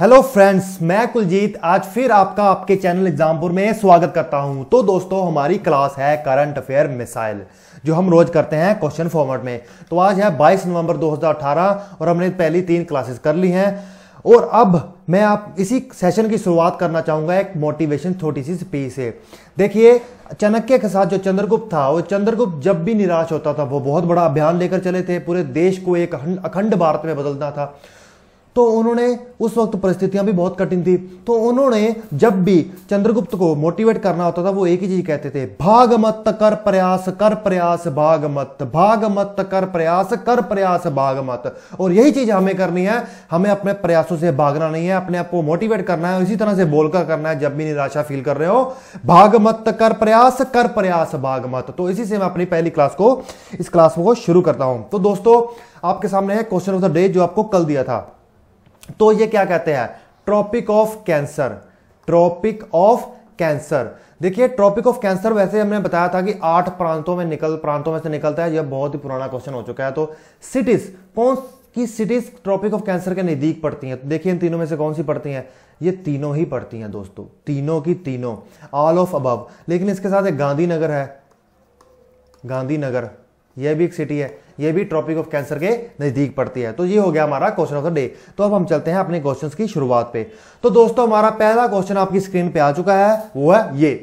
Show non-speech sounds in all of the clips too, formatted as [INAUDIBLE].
hello friends मैं कुलजीत आज फिर आपका आपके चैनल एग्जामपुर में स्वागत करता हूं तो दोस्तों हमारी क्लास है करंट अफेयर मिसाइल जो हम रोज करते हैं क्वेश्चन फॉर्मेट में तो आज है 22 नवंबर 2018 और हमने पहली तीन क्लासेस कर ली हैं और अब मैं आप इसी सेशन की शुरुआत करना चाहूँगा एक मोटिवेशन छोटी सी स्पीच से देखिए चाणक्य के साथ जो चंद्रगुप्त था वो चंद्रगुप्त जब भी निराश होता था वो बहुत बड़ा अभियान लेकर चले थे पूरे देश को एक अखंड भारत में बदलना था तो उन्होंने उस वक्त परिस्थितियां भी बहुत कठिन थी तो उन्होंने जब भी चंद्रगुप्त को मोटिवेट करना होता था वो एक ही चीज कहते थे भाग मत कर प्रयास कर प्रयास भाग मत भाग मत कर प्रयास कर प्रयास भाग मत और यही चीज हमें करनी है हमें अपने प्रयासों से भागना नहीं है अपने आप को मोटिवेट करना है इसी तरह से बोलकर करना है जब भी निराशा फील कर रहे हो भाग मत कर प्रयास कर प्रयास भाग मत तो इसी से मैं अपनी पहली क्लास को इस क्लास को शुरू करता हूं तो दोस्तों आपके सामने है क्वेश्चन ऑफ द डे जो आपको कल दिया था तो ये क्या कहते हैं tropic of cancer tropic of cancer देखिए ट्रॉपिक ऑफ कैंसर वैसे हमने बताया था कि आठ प्रांतों में निकल प्रांतों में से निकलता है यह बहुत ही पुराना क्वेश्चन हो चुका है तो सिटीज कौन की सिटीज ट्रॉपिक ऑफ कैंसर के नजदीक पड़ती हैं तो देखिए इन तीनों में से कौन सी पड़ती हैं ये तीनों ही पड़ती हैं दोस्तों तीनों की तीनों ऑल ऑफ अब लेकिन इसके साथ एक गांधीनगर है गांधीनगर यह भी एक सिटी है यह भी ट्रॉपिक ऑफ कैंसर के नजदीक पड़ती है तो ये हो गया हमारा क्वेश्चन ऑफ द डे तो अब हम चलते हैं अपने क्वेश्चन की शुरुआत पे तो दोस्तों हमारा पहला क्वेश्चन आपकी स्क्रीन पे आ चुका है वो है ये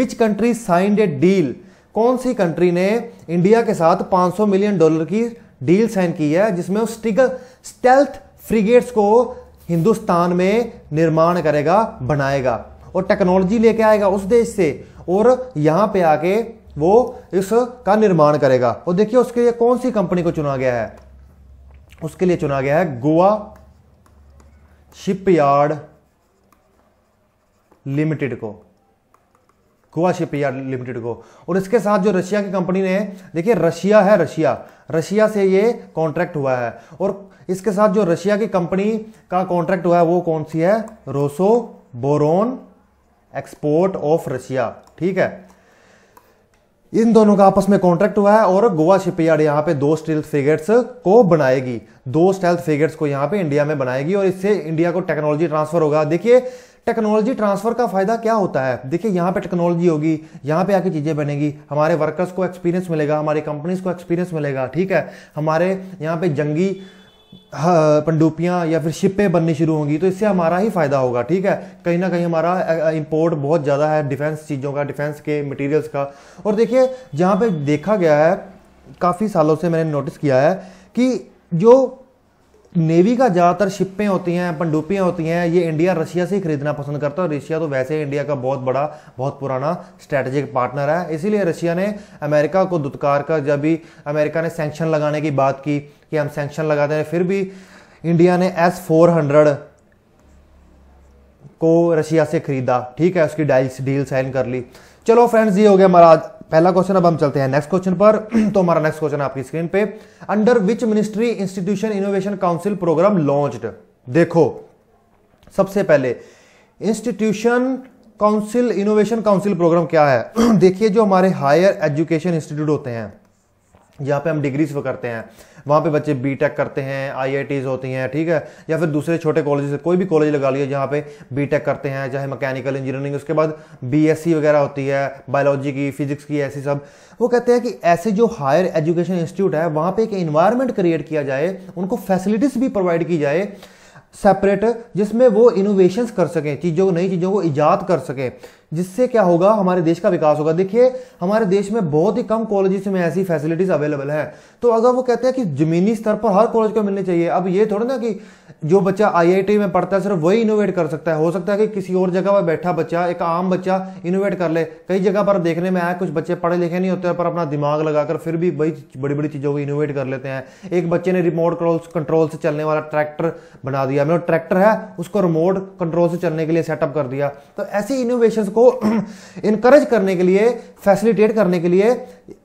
which country signed a deal कौन सी कंट्री ने इंडिया के साथ 500 मिलियन डॉलर की डील साइन की है जिसमें स्टिगल स्टेल्थ फ्रिगेट्स को हिंदुस्तान में निर्माण करेगा बनाएगा और टेक्नोलॉजी लेके आएगा उस देश से और यहां पे आके वो इसका निर्माण करेगा और देखिए उसके लिए कौन सी कंपनी को चुना गया है उसके लिए चुना गया है गोवा शिपयार्ड लिमिटेड को गोवा शिपयार्ड लिमिटेड को और इसके साथ जो रशिया की कंपनी ने देखिए रशिया है रशिया रशिया से ये कॉन्ट्रैक्ट हुआ है और इसके साथ जो रशिया की कंपनी का कॉन्ट्रैक्ट हुआ है वो कौन सी है Rosoboronexport of Russia ठीक है इन दोनों का आपस में कॉन्ट्रैक्ट हुआ है और गोवा शिपयार्ड यहाँ पे दो स्टील फिगर्स को बनाएगी दो स्टेल फिगर्स को यहाँ पे इंडिया में बनाएगी और इससे इंडिया को टेक्नोलॉजी ट्रांसफर होगा देखिए टेक्नोलॉजी ट्रांसफर का फायदा क्या होता है देखिए यहाँ पे टेक्नोलॉजी होगी यहाँ पे आके चीजें बनेगी हमारे वर्कर्स को एक्सपीरियंस मिलेगा हमारी कंपनीज को एक्सपीरियंस मिलेगा ठीक है हमारे यहाँ पे जंगी पंडुपियाँ या फिर शिपें बननी शुरू होंगी तो इससे हमारा ही फ़ायदा होगा ठीक है कहीं ना कहीं हमारा इंपोर्ट बहुत ज़्यादा है डिफेंस चीज़ों का डिफेंस के मटेरियल्स का और देखिए जहाँ पे देखा गया है काफ़ी सालों से मैंने नोटिस किया है कि जो नेवी का ज़्यादातर शिपें होती हैं पंडुपियाँ होती हैं ये इंडिया रशिया से ही खरीदना पसंद करता है रशिया तो वैसे ही इंडिया का बहुत बड़ा बहुत पुराना स्ट्रैटेजिक पार्टनर है इसीलिए रशिया ने अमेरिका को दुत्कार कर जब भी अमेरिका ने सेंक्शन लगाने की बात की कि हम सेंक्शन लगाते हैं फिर भी इंडिया ने एस फोर हंड्रेड को रशिया से खरीदा ठीक है उसकी डाइल्स डील साइन कर ली चलो फ्रेंड्स ये हो गया हमारा पहला क्वेश्चन अब हम चलते हैं नेक्स्ट क्वेश्चन पर [CLEARS THROAT] तो हमारा नेक्स्ट क्वेश्चन आपकी स्क्रीन पे under which ministry institution innovation council programme launch देखो सबसे पहले institution council innovation council programme क्या है [CLEARS THROAT] देखिए जो हमारे हायर एजुकेशन इंस्टीट्यूट होते हैं यहाँ पे हम डिग्रीज वो करते हैं वहाँ पे बच्चे बी टेक करते हैं आई होती हैं ठीक है या फिर दूसरे छोटे कॉलेज कोई भी कॉलेज लगा लिया जहाँ पे बी टेक करते हैं चाहे मैकेनिकल इंजीनियरिंग उसके बाद बी वगैरह होती है बायोलॉजी की फिजिक्स की ऐसी सब वो कहते हैं कि ऐसे जो हायर एजुकेशन इंस्टीट्यूट है वहाँ पर एक इन्वायरमेंट क्रिएट किया जाए उनको फैसिलिटीज़ भी प्रोवाइड की जाए सेपरेट जिसमें वो इनोवेशंस कर सकें चीज़ों को नई चीज़ों को ईजाद कर सकें जिससे क्या होगा हमारे देश का विकास होगा देखिए हमारे देश में बहुत ही कम कॉलेजेस में ऐसी फैसिलिटीज अवेलेबल है तो अगर वो कहते हैं कि जमीनी स्तर पर हर कॉलेज को मिलने चाहिए अब ये थोड़ा ना कि जो बच्चा आईआईटी में पढ़ता है सिर्फ वही इनोवेट कर सकता है हो सकता है कि किसी और जगह पर बैठा बच्चा एक आम बच्चा इनोवेट कर ले कई जगह पर देखने में आया कुछ बच्चे पढ़े लिखे नहीं होते पर अपना दिमाग लगाकर फिर भी वही बड़ी बड़ी चीज़ों को इनोवेट कर लेते हैं एक बच्चे ने रिमोट कंट्रोल से चलने वाला ट्रैक्टर बना दिया मतलब ट्रैक्टर है उसको रिमोट कंट्रोल से चलने के लिए सेटअप कर दिया तो ऐसी इनोवेशन को उनको इनक्रेज [CLEARS THROAT] करने के लिए फैसिलिटेट करने के लिए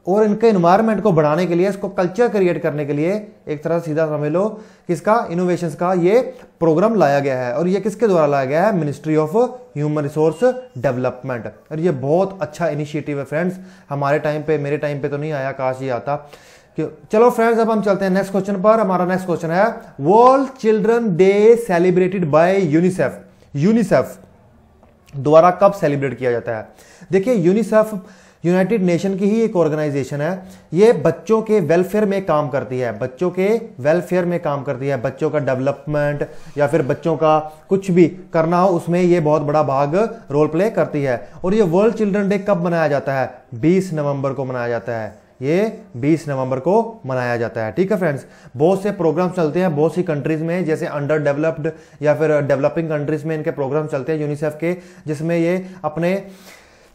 और इनके इन्वायरमेंट को बढ़ाने के लिए इसको कल्चर क्रिएट करने के लिए एक तरह सीधा समझ लो किसका इनोवेशन का ये प्रोग्राम लाया गया है और ये किसके द्वारा लाया गया है ministry of human resource development और ये बहुत अच्छा इनिशिएटिव है फ्रेंड्स हमारे टाइम पे मेरे टाइम पे तो नहीं आया काश ही आता चलो फ्रेंड्स अब हम चलते हैं नेक्स्ट क्वेश्चन पर हमारा नेक्स्ट क्वेश्चन है world children day celebrated by UNICEF UNICEF द्वारा कब सेलिब्रेट किया जाता है देखिए यूनिसेफ यूनाइटेड नेशन की ही एक ऑर्गेनाइजेशन है ये बच्चों के वेलफेयर में काम करती है बच्चों के वेलफेयर में काम करती है बच्चों का डेवलपमेंट या फिर बच्चों का कुछ भी करना हो उसमें ये बहुत बड़ा भाग रोल प्ले करती है और ये वर्ल्ड चिल्ड्रन डे कब मनाया जाता है 20 नवंबर को मनाया जाता है ये 20 नवंबर को मनाया जाता है ठीक है फ्रेंड्स बहुत से प्रोग्राम चलते हैं बहुत सी कंट्रीज में जैसे अंडर डेवलप्ड या फिर डेवलपिंग कंट्रीज में इनके प्रोग्राम चलते हैं यूनिसेफ के जिसमें ये अपने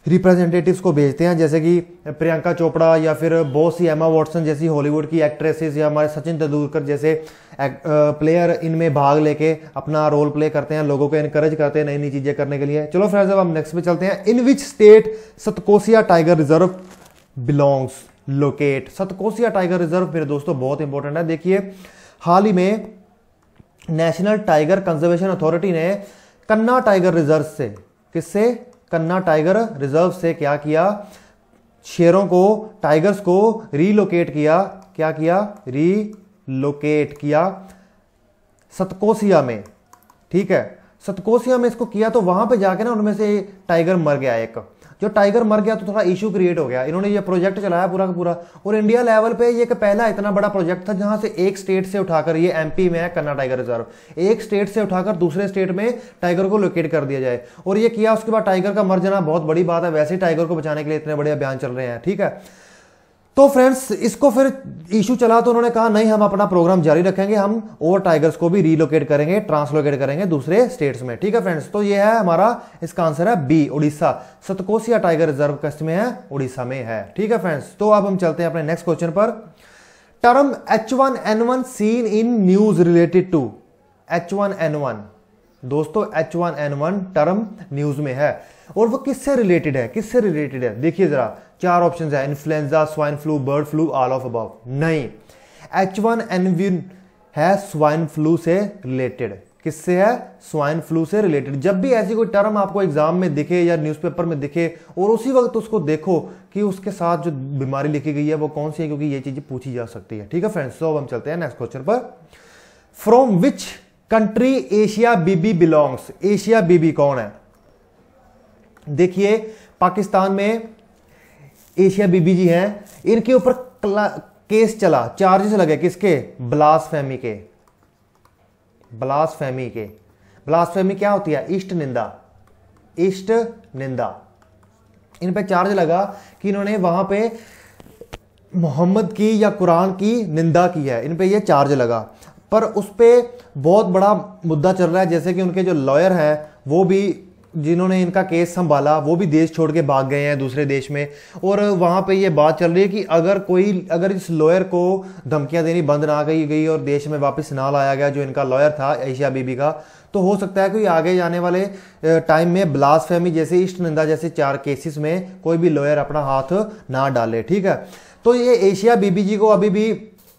रिप्रेजेंटेटिव्स को भेजते हैं जैसे कि प्रियंका चोपड़ा या फिर बहुत सी एमा वॉटसन जैसी हॉलीवुड की एक्ट्रेसेस या हमारे सचिन तेंदुलकर जैसे एक, प्लेयर इनमें भाग लेके अपना रोल प्ले करते हैं लोगों को इनकरेज करते हैं नई नई चीजें करने के लिए चलो फ्रेंड्स अब हम नेक्स्ट पे चलते हैं in which state Satkosia tiger reserve belongs locate Satkosia tiger reserve मेरे दोस्तों बहुत इंपॉर्टेंट है देखिए हाल ही में नेशनल टाइगर कंजर्वेशन अथॉरिटी ने कन्ना टाइगर रिजर्व से किससे कन्ना टाइगर रिजर्व से क्या किया शेरों को टाइगर्स को रीलोकेट किया क्या किया रीलोकेट किया सतकोसिया में ठीक है सतकोसिया में इसको किया तो वहां पे जाके ना उनमें से टाइगर मर गया एक जो टाइगर मर गया तो थोड़ा इशू क्रिएट हो गया इन्होंने ये प्रोजेक्ट चलाया पूरा का पूरा और इंडिया लेवल पे ये पहला इतना बड़ा प्रोजेक्ट था जहां से एक स्टेट से उठाकर ये एमपी में है कन्ना टाइगर रिजर्व एक स्टेट से उठाकर दूसरे स्टेट में टाइगर को लोकेट कर दिया जाए और ये किया उसके बाद टाइगर का मर जाना बहुत बड़ी बात है वैसे ही टाइगर को बचाने के लिए इतने बड़े अभियान चल रहे हैं ठीक है तो फ्रेंड्स इसको फिर इशू चला तो उन्होंने कहा नहीं हम अपना प्रोग्राम जारी रखेंगे हम और टाइगर्स को भी रीलोकेट करेंगे ट्रांसलोकेट करेंगे दूसरे स्टेट्स में ठीक है फ्रेंड्स तो ये है हमारा इसका आंसर है B Orissa Satkosia tiger reserve कस्ट में है उड़ीसा में है ठीक है फ्रेंड्स तो अब हम चलते हैं अपने नेक्स्ट क्वेश्चन पर term H one N one seen in news related to H one N one दोस्तों H one N one term news में है और वो किससे रिलेटेड है किससे रिलेटेड है देखिए जरा चार ऑप्शन है influenza swine flu bird flu all of above नहीं एच वन एन है स्वाइन फ्लू से रिलेटेड किससे है स्वाइन फ्लू से रिलेटेड जब भी ऐसी कोई टर्म आपको एग्जाम में दिखे या न्यूज़पेपर में दिखे और उसी वक्त उसको देखो कि उसके साथ जो बीमारी लिखी गई है वो कौन सी है क्योंकि ये चीज़ें पूछी जा सकती है ठीक है फ्रेंड्स तो अब हम चलते हैं नेक्स्ट क्वेश्चन पर from which country Asia Bibi belongs Asia Bibi कौन है देखिए पाकिस्तान में एशिया बीबी जी हैं इनके ऊपर केस चला चार्जेस लगे किसके ब्लास फैमी के फैमी के फैमी क्या होती है इष्ट निंदा इष्ट निंदा इन पे चार्ज लगा कि इन्होंने वहां पे मोहम्मद की या कुरान की निंदा की है इन पे ये चार्ज लगा पर उस पर बहुत बड़ा मुद्दा चल रहा है जैसे कि उनके जो लॉयर हैं वो भी जिन्होंने इनका केस संभाला वो भी देश छोड़ के भाग गए हैं दूसरे देश में और वहाँ पे ये बात चल रही है कि अगर कोई अगर इस लॉयर को धमकियाँ देनी बंद ना की गई और देश में वापस ना लाया गया जो इनका लॉयर था एशिया बीबी का तो हो सकता है कि आगे जाने वाले टाइम में ब्लास्ट फैमी जैसे इष्ट निंदा जैसे चार केसेस में कोई भी लॉयर अपना हाथ ना डाले ठीक है तो ये एशिया बीबी जी को अभी भी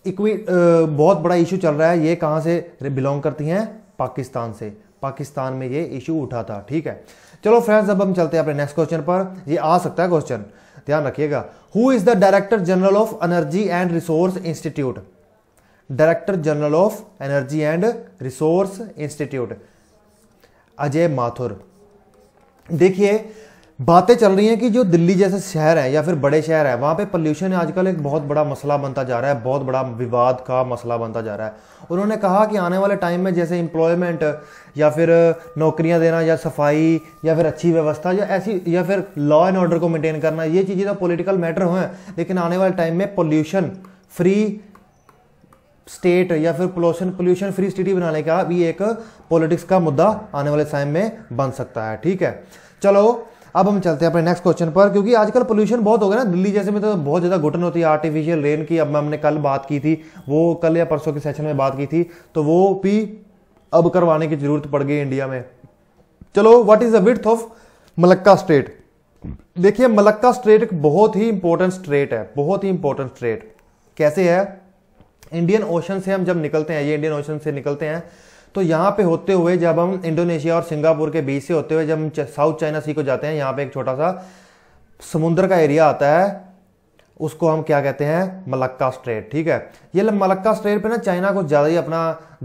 इक्वी बहुत बड़ा इशू चल रहा है ये कहाँ से बिलोंग करती हैं पाकिस्तान से पाकिस्तान में ये इशू उठा था ठीक है चलो फ्रेंड्स अब हम चलते हैं अपने नेक्स्ट क्वेश्चन पर ये आ सकता है क्वेश्चन ध्यान रखिएगा who is the director general of energy and resource institute director general of energy and resource institute Ajay Mathur देखिए बातें चल रही हैं कि जो दिल्ली जैसे शहर है या फिर बड़े शहर है वहाँ पे पॉल्यूशन आजकल एक बहुत बड़ा मसला बनता जा रहा है बहुत बड़ा विवाद का मसला बनता जा रहा है उन्होंने कहा कि आने वाले टाइम में जैसे एम्प्लॉयमेंट या फिर नौकरियाँ देना या सफाई या फिर अच्छी व्यवस्था या ऐसी या फिर लॉ एंड ऑर्डर को मेनटेन करना ये चीज़ें तो पोलिटिकल मैटर हुए हैं लेकिन आने वाले टाइम में पॉल्यूशन फ्री स्टेट या फिर पोल्यूशन पोल्यूशन फ्री सिटी बनाने का भी एक पॉलिटिक्स का मुद्दा आने वाले टाइम में बन सकता है ठीक है चलो अब हम चलते हैं अपने नेक्स्ट क्वेश्चन पर क्योंकि आजकल पोल्यूशन बहुत हो गया ना दिल्ली जैसे में तो बहुत ज़्यादा घुटन होती है आर्टिफिशियल रेन की अब हमने कल बात की थी वो कल या परसों के सेशन में बात की थी तो वो भी अब करवाने की जरूरत पड़ गई इंडिया में चलो what is the width of Malacca strait देखिए मलक्का स्ट्रेट एक बहुत ही इंपॉर्टेंट स्ट्रेट है बहुत ही इंपॉर्टेंट स्ट्रेट कैसे है इंडियन ओशन से हम जब निकलते हैं ये इंडियन ओशन से निकलते हैं तो यहाँ पे होते हुए जब हम इंडोनेशिया और सिंगापुर के बीच से होते हुए जब हम साउथ चाइना सी को जाते हैं यहाँ पे एक छोटा सा समुद्र का एरिया आता है उसको हम क्या कहते हैं मलक्का स्ट्रेट ठीक है ये मलक्का स्ट्रेट पे ना चाइना को ज़्यादा ही अपना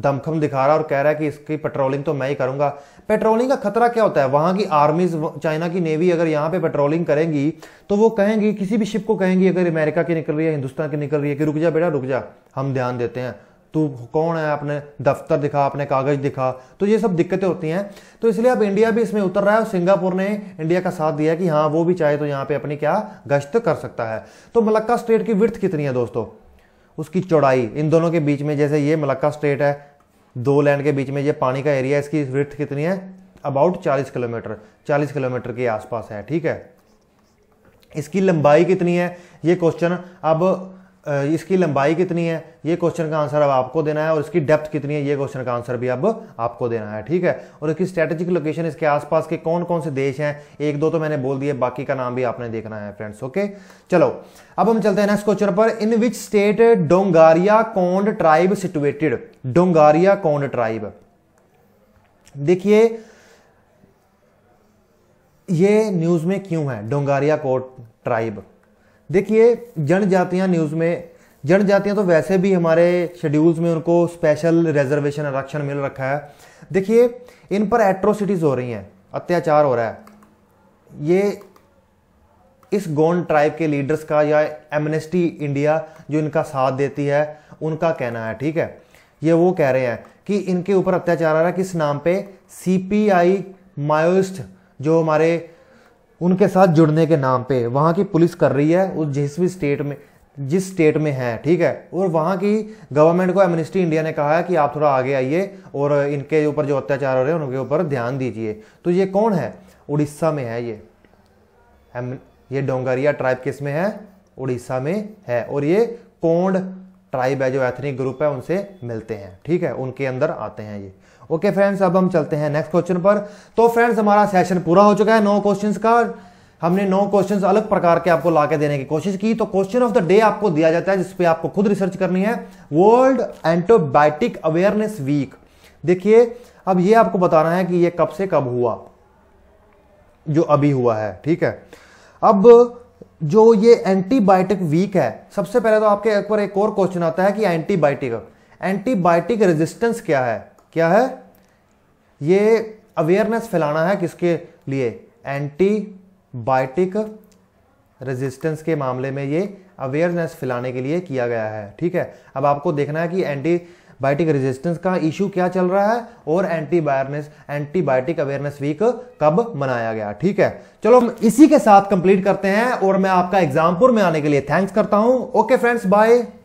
दमखम दिखा रहा है और कह रहा है कि इसकी पेट्रोलिंग तो मैं ही करूंगा पेट्रोलिंग का खतरा क्या होता है वहां की आर्मीज चाइना की नेवी अगर यहाँ पे पेट्रोलिंग करेंगी तो वो कहेंगी किसी भी शिप को कहेंगी अगर अमेरिका की निकल रही है हिंदुस्तान की निकल रही है कि रुक जा बेटा रुक जा हम ध्यान देते हैं तू कौन है अपने दफ्तर दिखा अपने कागज दिखा तो ये सब दिक्कतें होती हैं तो इसलिए अब इंडिया भी इसमें उतर रहा है और सिंगापुर ने इंडिया का साथ दिया कि हाँ वो भी चाहे तो यहाँ पे अपनी क्या गश्त कर सकता है तो मलक्का स्टेट की विर्थ कितनी है दोस्तों उसकी चौड़ाई इन दोनों के बीच में जैसे ये मलक्का स्टेट है दो लैंड के बीच में ये पानी का एरिया इसकी विर्थ कितनी है अबाउट चालीस किलोमीटर चालीस किलोमीटर के आसपास है ठीक है इसकी लंबाई कितनी है ये क्वेश्चन अब इसकी लंबाई कितनी है ये क्वेश्चन का आंसर अब आपको देना है और इसकी डेप्थ कितनी है ये क्वेश्चन का आंसर भी अब आपको देना है ठीक है और इसकी स्ट्रेटेजिक लोकेशन इसके आसपास के कौन कौन से देश हैं एक दो तो मैंने बोल दिए बाकी का नाम भी आपने देखना है फ्रेंड्स ओके चलो अब हम चलते हैं नेक्स्ट क्वेश्चन पर in which state Dongaria Kondh tribe situated Dongaria Kondh tribe देखिए ये न्यूज में क्यों है डोंगारिया कोट ट्राइब देखिए जनजातियाँ न्यूज़ में जनजातियाँ तो वैसे भी हमारे शेड्यूल्स में उनको स्पेशल रिजर्वेशन आरक्षण मिल रखा है देखिए इन पर एट्रोसिटीज़ हो रही हैं अत्याचार हो रहा है ये इस गोंड ट्राइब के लीडर्स का या एमनेस्टी इंडिया जो इनका साथ देती है उनका कहना है ठीक है ये वो कह रहे हैं कि इनके ऊपर अत्याचार आ रहा है किस नाम पे सीपीआई माओइस्ट जो हमारे उनके साथ जुड़ने के नाम पे वहाँ की पुलिस कर रही है उस जिस भी स्टेट में जिस स्टेट में है ठीक है और वहाँ की गवर्नमेंट को एमिनिस्ट्री इंडिया ने कहा है कि आप थोड़ा आगे आइए और इनके ऊपर जो अत्याचार हो रहे हैं उनके ऊपर ध्यान दीजिए तो ये कौन है उड़ीसा में है ये ये डोंगरिया ट्राइब किस में है उड़ीसा में है और ये कोंड ट्राइब है जो एथनिक ग्रुप है उनसे मिलते हैं ठीक है उनके अंदर आते हैं ये ओके फ्रेंड्स अब हम चलते हैं नेक्स्ट क्वेश्चन पर तो फ्रेंड्स हमारा सेशन पूरा हो चुका है नौ क्वेश्चन का हमने नौ क्वेश्चन अलग प्रकार के आपको लाके देने की कोशिश की तो क्वेश्चन ऑफ द डे आपको दिया जाता है जिसपे आपको खुद रिसर्च करनी है वर्ल्ड एंटीबायोटिक अवेयरनेस वीक देखिए अब ये आपको बताना है कि ये कब से कब हुआ जो अभी हुआ है ठीक है अब जो ये एंटीबायोटिक वीक है सबसे पहले तो आपके बार एक और क्वेश्चन आता है कि एंटीबायोटिक एंटीबायोटिक रेजिस्टेंस क्या है क्या है ये अवेयरनेस फैलाना है किसके लिए एंटीबायोटिक रेजिस्टेंस के मामले में ये अवेयरनेस फैलाने के लिए किया गया है ठीक है अब आपको देखना है कि एंटीबायोटिक रेजिस्टेंस का इशू क्या चल रहा है और एंटीबायोनेस एंटीबायोटिक अवेयरनेस वीक कब मनाया गया ठीक है चलो हम इसी के साथ कंप्लीट करते हैं और मैं आपका एग्जामपुर में आने के लिए थैंक्स करता हूं ओके फ्रेंड्स बाय